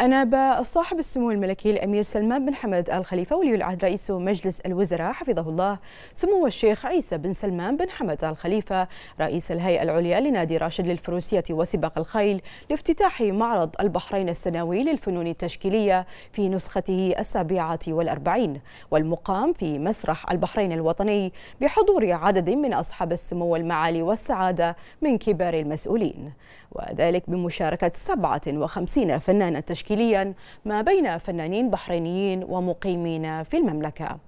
أنا صاحب السمو الملكي الأمير سلمان بن حمد آل خليفة ولي العهد رئيس مجلس الوزراء حفظه الله سمو الشيخ عيسى بن سلمان بن حمد آل خليفة رئيس الهيئة العليا لنادي راشد للفروسية وسباق الخيل لافتتاح معرض البحرين السنوي للفنون التشكيلية في نسخته السابعة والأربعين والمقام في مسرح البحرين الوطني بحضور عدد من أصحاب السمو والمعالي والسعادة من كبار المسؤولين وذلك بمشاركة 57 فنانة تشكيلية تشكيليا ما بين فنانين بحرينيين ومقيمين في المملكه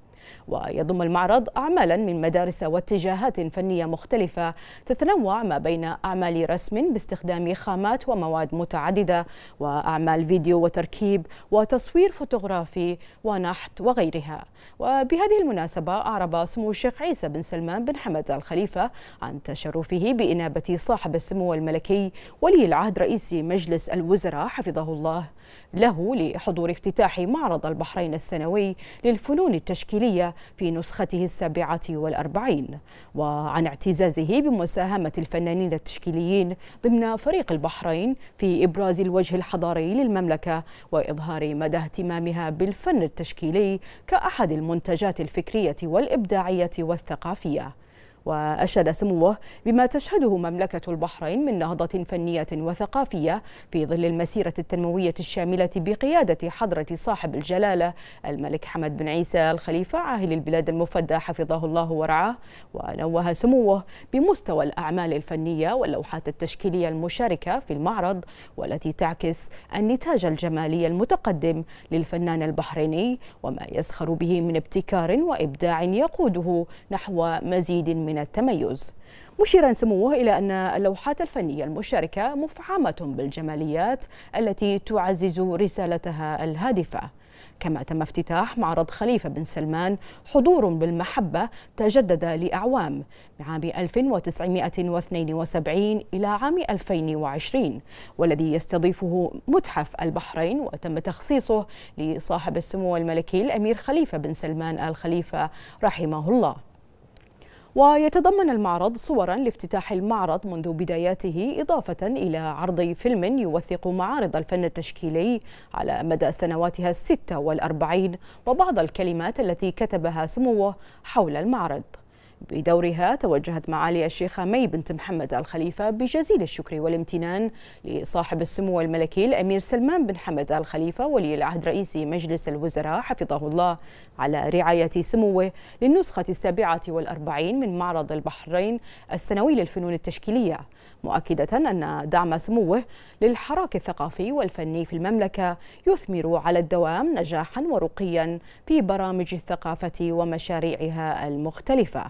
ويضم المعرض أعمالا من مدارس واتجاهات فنية مختلفة تتنوع ما بين أعمال رسم باستخدام خامات ومواد متعددة وأعمال فيديو وتركيب وتصوير فوتوغرافي ونحت وغيرها وبهذه المناسبة أعرب سمو الشيخ عيسى بن سلمان بن حمد الخليفة عن تشرفه بإنابة صاحب السمو الملكي ولي العهد رئيس مجلس الوزراء حفظه الله له لحضور افتتاح معرض البحرين السنوي للفنون التشكيلية في نسخته السابعة والأربعين وعن اعتزازه بمساهمة الفنانين التشكيليين ضمن فريق البحرين في إبراز الوجه الحضاري للمملكة وإظهار مدى اهتمامها بالفن التشكيلي كأحد المنتجات الفكرية والإبداعية والثقافية وأشاد سموه بما تشهده مملكة البحرين من نهضة فنية وثقافية في ظل المسيرة التنموية الشاملة بقيادة حضرة صاحب الجلالة الملك حمد بن عيسى الخليفة عاهل البلاد المفدى حفظه الله ورعاه ونوه سموه بمستوى الأعمال الفنية واللوحات التشكيلية المشاركة في المعرض والتي تعكس النتاج الجمالي المتقدم للفنان البحريني وما يزخر به من ابتكار وإبداع يقوده نحو مزيد من من التميز مشيرا سموه إلى أن اللوحات الفنية المشاركه مفعمة بالجماليات التي تعزز رسالتها الهادفة كما تم افتتاح معرض خليفة بن سلمان حضور بالمحبة تجدد لأعوام من عام 1972 إلى عام 2020 والذي يستضيفه متحف البحرين وتم تخصيصه لصاحب السمو الملكي الأمير خليفة بن سلمان الخليفه رحمه الله ويتضمن المعرض صورا لافتتاح المعرض منذ بداياته إضافة إلى عرض فيلم يوثق معارض الفن التشكيلي على مدى سنواتها الستة والأربعين وبعض الكلمات التي كتبها سموه حول المعرض بدورها توجهت معالي الشيخة مي بنت محمد الخليفة بجزيل الشكر والامتنان لصاحب السمو الملكي الأمير سلمان بن حمد الخليفة ولي العهد رئيس مجلس الوزراء حفظه الله على رعاية سموه للنسخة السابعة والأربعين من معرض البحرين السنوي للفنون التشكيلية مؤكدة أن دعم سموه للحراك الثقافي والفني في المملكة يثمر على الدوام نجاحا ورقيا في برامج الثقافة ومشاريعها المختلفة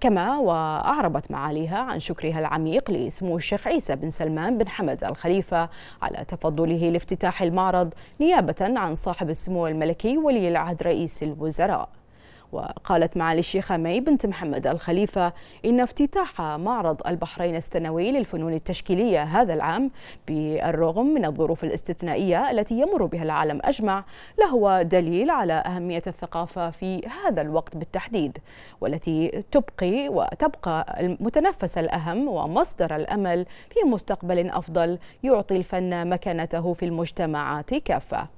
كما وأعربت معاليها عن شكرها العميق لسمو الشيخ عيسى بن سلمان بن حمد الخليفة على تفضله لافتتاح المعرض نيابة عن صاحب السمو الملكي ولي العهد رئيس الوزراء وقالت معالي الشيخة مي بنت محمد الخليفة إن افتتاح معرض البحرين السنوي للفنون التشكيلية هذا العام بالرغم من الظروف الاستثنائية التي يمر بها العالم أجمع لهو دليل على أهمية الثقافة في هذا الوقت بالتحديد والتي تبقي وتبقى المتنفس الأهم ومصدر الأمل في مستقبل أفضل يعطي الفن مكانته في المجتمعات كافة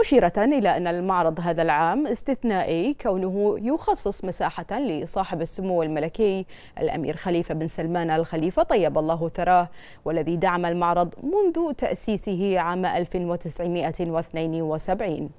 مشيرة إلى أن المعرض هذا العام استثنائي كونه يخصص مساحة لصاحب السمو الملكي الأمير خليفة بن سلمان الخليفة طيب الله ثراه والذي دعم المعرض منذ تأسيسه عام 1972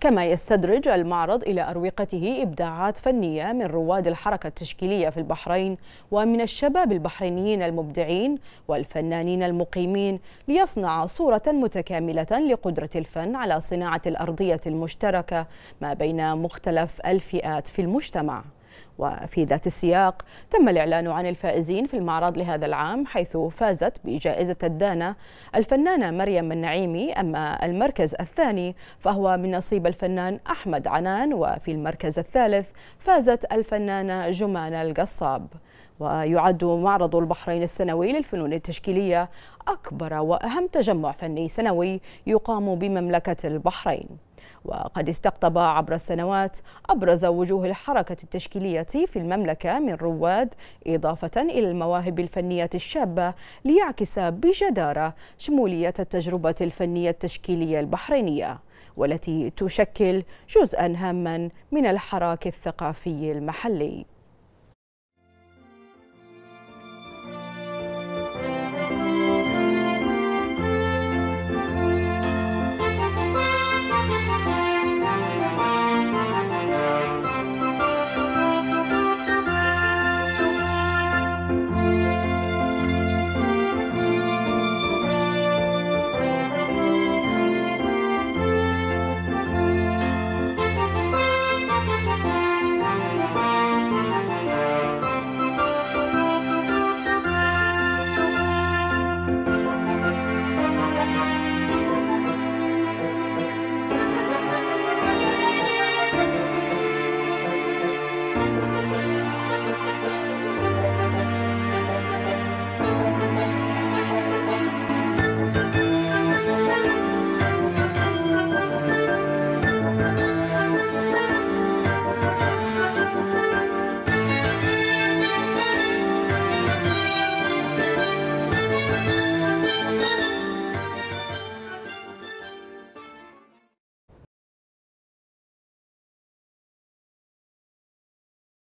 كما يستدرج المعرض إلى أروقته إبداعات فنية من رواد الحركة التشكيلية في البحرين ومن الشباب البحرينيين المبدعين والفنانين المقيمين ليصنع صورة متكاملة لقدرة الفن على صناعة الأرضية المشتركة ما بين مختلف الفئات في المجتمع وفي ذات السياق تم الإعلان عن الفائزين في المعرض لهذا العام حيث فازت بجائزة الدانة الفنانة مريم النعيمي أما المركز الثاني فهو من نصيب الفنان أحمد عنان وفي المركز الثالث فازت الفنانة جمان القصاب ويعد معرض البحرين السنوي للفنون التشكيلية أكبر وأهم تجمع فني سنوي يقام بمملكة البحرين وقد استقطب عبر السنوات أبرز وجوه الحركة التشكيلية في المملكة من رواد إضافة إلى المواهب الفنية الشابة ليعكس بجدارة شمولية التجربة الفنية التشكيلية البحرينية والتي تشكل جزءا هاما من الحراك الثقافي المحلي